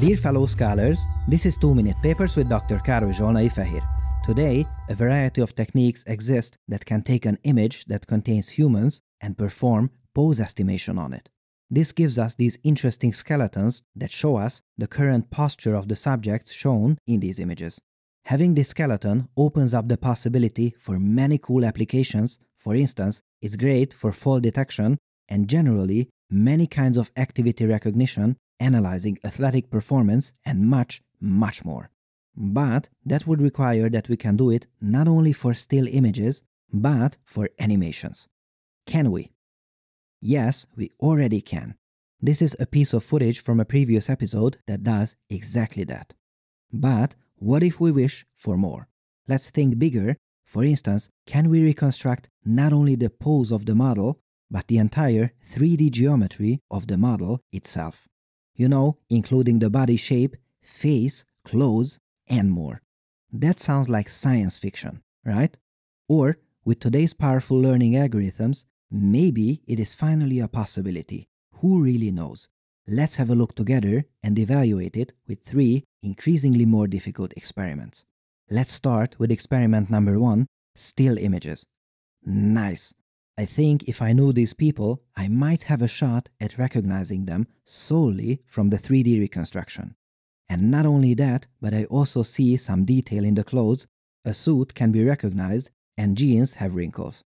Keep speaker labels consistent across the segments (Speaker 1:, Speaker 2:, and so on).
Speaker 1: Dear fellow scholars, this is 2 Minute Papers with Dr. Károly Zsolnai Fehir. Today, a variety of techniques exist that can take an image that contains humans and perform pose estimation on it. This gives us these interesting skeletons that show us the current posture of the subjects shown in these images. Having this skeleton opens up the possibility for many cool applications. For instance, it's great for fall detection and generally many kinds of activity recognition analyzing athletic performance, and much, much more. But that would require that we can do it not only for still images, but for animations. Can we? Yes, we already can. This is a piece of footage from a previous episode that does exactly that. But what if we wish for more? Let's think bigger. For instance, can we reconstruct not only the pose of the model, but the entire 3D geometry of the model itself? you know, including the body shape, face, clothes, and more. That sounds like science fiction, right? Or, with today's powerful learning algorithms, maybe it is finally a possibility. Who really knows? Let's have a look together and evaluate it with three increasingly more difficult experiments. Let's start with experiment number one, still images. Nice! I think if I know these people, I might have a shot at recognizing them solely from the 3D reconstruction. And not only that, but I also see some detail in the clothes, a suit can be recognized, and jeans have wrinkles.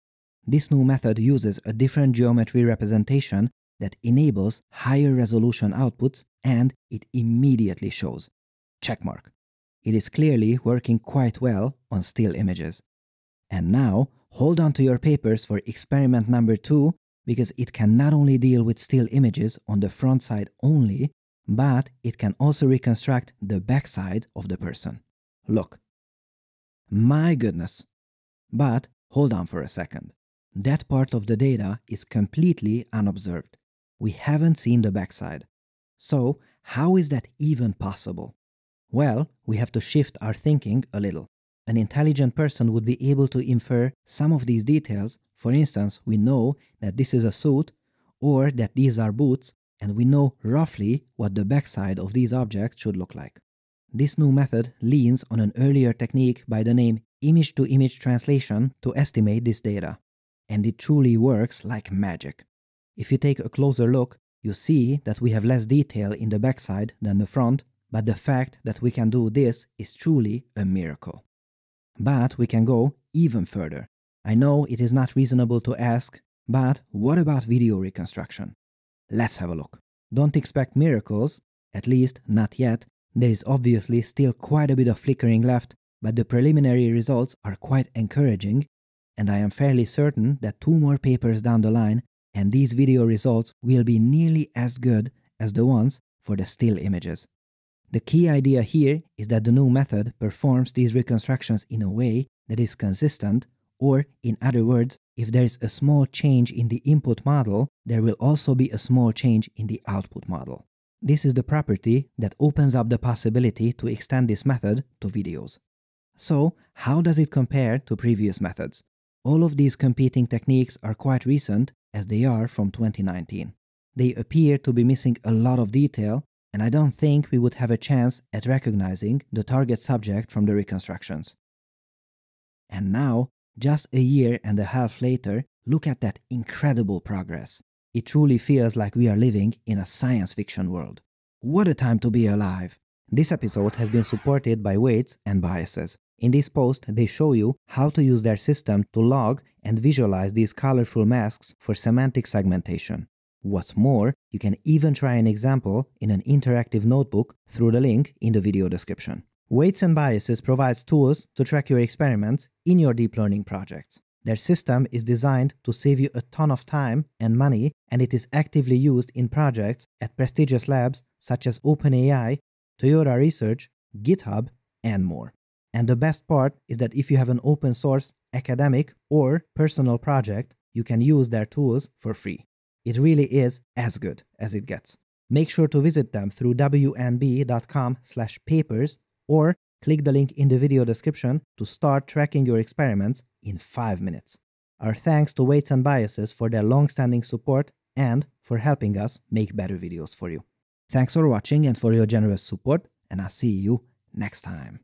Speaker 1: This new method uses a different geometry representation that enables higher resolution outputs and it immediately shows. Checkmark. It is clearly working quite well on still images. And now Hold on to your papers for experiment number 2 because it can not only deal with still images on the front side only, but it can also reconstruct the backside of the person. Look. My goodness. But hold on for a second. That part of the data is completely unobserved. We haven't seen the backside. So, how is that even possible? Well, we have to shift our thinking a little an intelligent person would be able to infer some of these details. For instance, we know that this is a suit or that these are boots, and we know roughly what the backside of these objects should look like. This new method leans on an earlier technique by the name image to image translation to estimate this data. And it truly works like magic. If you take a closer look, you see that we have less detail in the backside than the front, but the fact that we can do this is truly a miracle. But we can go even further. I know it is not reasonable to ask, but what about video reconstruction? Let's have a look. Don't expect miracles, at least not yet. There is obviously still quite a bit of flickering left, but the preliminary results are quite encouraging, and I am fairly certain that two more papers down the line and these video results will be nearly as good as the ones for the still images. The key idea here is that the new method performs these reconstructions in a way that is consistent, or in other words, if there is a small change in the input model, there will also be a small change in the output model. This is the property that opens up the possibility to extend this method to videos. So, how does it compare to previous methods? All of these competing techniques are quite recent as they are from 2019. They appear to be missing a lot of detail and I don't think we would have a chance at recognizing the target subject from the reconstructions. And now, just a year and a half later, look at that incredible progress. It truly feels like we are living in a science fiction world. What a time to be alive! This episode has been supported by weights and biases. In this post, they show you how to use their system to log and visualize these colorful masks for semantic segmentation. What's more, you can even try an example in an interactive notebook through the link in the video description. Weights and Biases provides tools to track your experiments in your deep learning projects. Their system is designed to save you a ton of time and money, and it is actively used in projects at prestigious labs such as OpenAI, Toyota Research, GitHub, and more. And the best part is that if you have an open source, academic, or personal project, you can use their tools for free. It really is as good as it gets. Make sure to visit them through wnb.com/papers or click the link in the video description to start tracking your experiments in 5 minutes. Our thanks to Weights and Biases for their long-standing support and for helping us make better videos for you. Thanks for watching and for your generous support, and I'll see you next time.